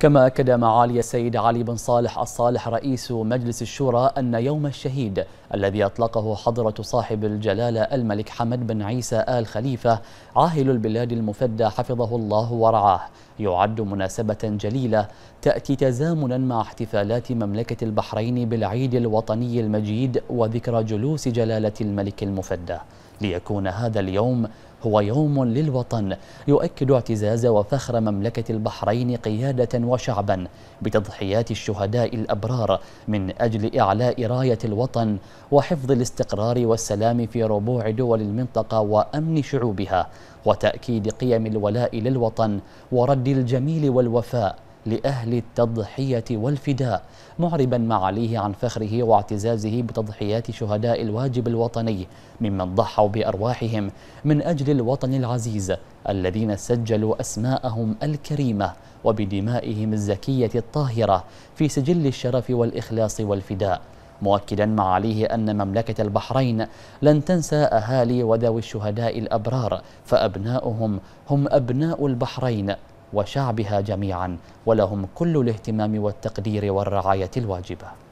كما أكد معالي السيد علي بن صالح الصالح رئيس مجلس الشورى أن يوم الشهيد الذي أطلقه حضرة صاحب الجلالة الملك حمد بن عيسى آل خليفة عاهل البلاد المفدى حفظه الله ورعاه يعد مناسبة جليلة تأتي تزامنا مع احتفالات مملكة البحرين بالعيد الوطني المجيد وذكرى جلوس جلالة الملك المفدى ليكون هذا اليوم هو يوم للوطن يؤكد اعتزاز وفخر مملكة البحرين قيادة وشعبا بتضحيات الشهداء الأبرار من أجل إعلاء راية الوطن وحفظ الاستقرار والسلام في ربوع دول المنطقة وأمن شعوبها وتأكيد قيم الولاء للوطن ورد الجميل والوفاء لأهل التضحية والفداء معربا معاليه عن فخره واعتزازه بتضحيات شهداء الواجب الوطني ممن ضحوا بأرواحهم من أجل الوطن العزيز الذين سجلوا أسماءهم الكريمة وبدمائهم الزكية الطاهرة في سجل الشرف والإخلاص والفداء مؤكدا معاليه أن مملكة البحرين لن تنسى أهالي وذوي الشهداء الأبرار فأبناؤهم هم أبناء البحرين وشعبها جميعا ولهم كل الاهتمام والتقدير والرعايه الواجبه